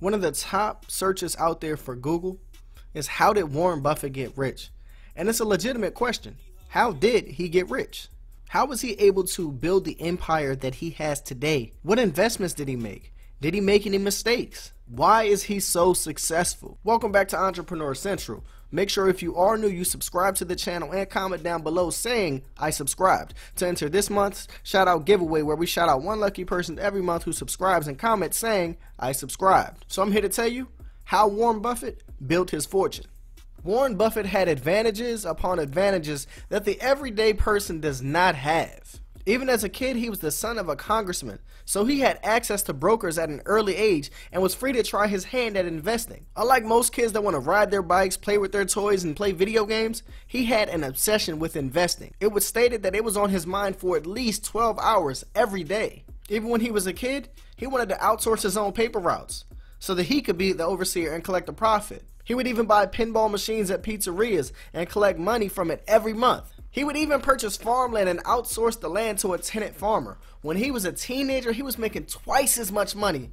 One of the top searches out there for Google is how did Warren Buffett get rich? And it's a legitimate question. How did he get rich? How was he able to build the empire that he has today? What investments did he make? Did he make any mistakes? Why is he so successful? Welcome back to Entrepreneur Central. Make sure if you are new, you subscribe to the channel and comment down below saying I subscribed to enter this month's shout out giveaway where we shout out one lucky person every month who subscribes and comments saying I subscribed. So I'm here to tell you how Warren Buffett built his fortune. Warren Buffett had advantages upon advantages that the everyday person does not have. Even as a kid, he was the son of a congressman, so he had access to brokers at an early age and was free to try his hand at investing. Unlike most kids that want to ride their bikes, play with their toys, and play video games, he had an obsession with investing. It was stated that it was on his mind for at least 12 hours every day. Even when he was a kid, he wanted to outsource his own paper routes so that he could be the overseer and collect a profit. He would even buy pinball machines at pizzerias and collect money from it every month. He would even purchase farmland and outsource the land to a tenant farmer. When he was a teenager, he was making twice as much money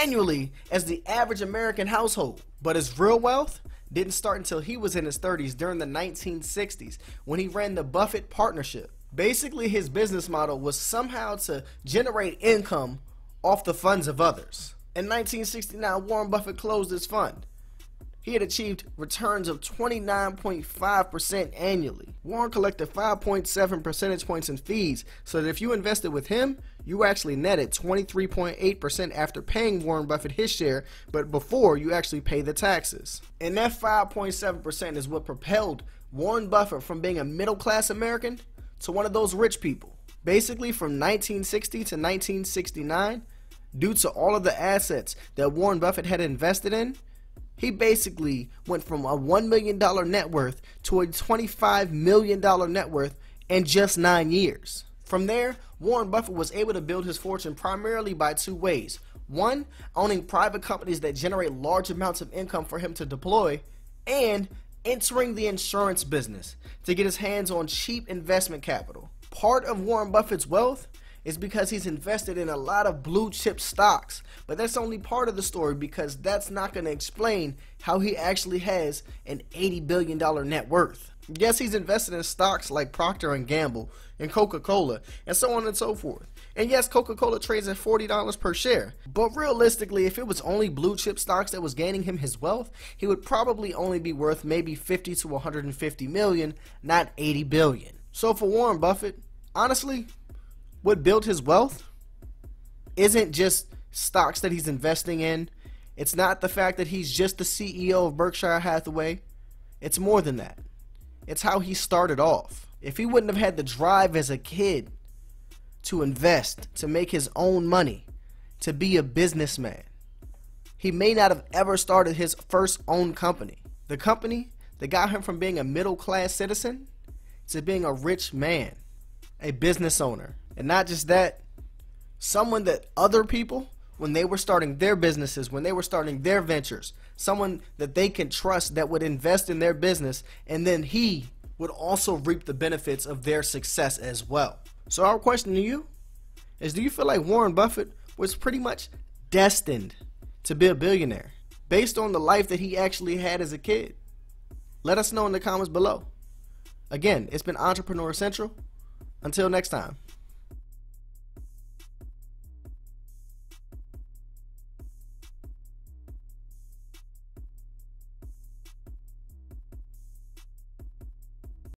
annually as the average American household. But his real wealth didn't start until he was in his 30s during the 1960s when he ran the Buffett Partnership. Basically, his business model was somehow to generate income off the funds of others. In 1969, Warren Buffett closed his fund. He had achieved returns of 29.5% annually. Warren collected 5.7 percentage points in fees, so that if you invested with him, you actually netted 23.8% after paying Warren Buffett his share, but before you actually pay the taxes. And that 5.7% is what propelled Warren Buffett from being a middle class American to one of those rich people. Basically, from 1960 to 1969, due to all of the assets that Warren Buffett had invested in, he basically went from a $1 million net worth to a $25 million net worth in just nine years. From there, Warren Buffett was able to build his fortune primarily by two ways. One, owning private companies that generate large amounts of income for him to deploy, and entering the insurance business to get his hands on cheap investment capital. Part of Warren Buffett's wealth is because he's invested in a lot of blue chip stocks. But that's only part of the story because that's not going to explain how he actually has an $80 billion net worth. Yes, he's invested in stocks like Procter and Gamble and Coca-Cola and so on and so forth. And yes, Coca-Cola trades at $40 per share. But realistically, if it was only blue chip stocks that was gaining him his wealth, he would probably only be worth maybe 50 to 150 million, not 80 billion. So for Warren Buffett, honestly, what built his wealth isn't just stocks that he's investing in. It's not the fact that he's just the CEO of Berkshire Hathaway. It's more than that. It's how he started off. If he wouldn't have had the drive as a kid to invest, to make his own money, to be a businessman, he may not have ever started his first own company. The company that got him from being a middle class citizen to being a rich man a business owner. And not just that, someone that other people, when they were starting their businesses, when they were starting their ventures, someone that they can trust that would invest in their business, and then he would also reap the benefits of their success as well. So, our question to you is Do you feel like Warren Buffett was pretty much destined to be a billionaire based on the life that he actually had as a kid? Let us know in the comments below. Again, it's been Entrepreneur Central. Until next time.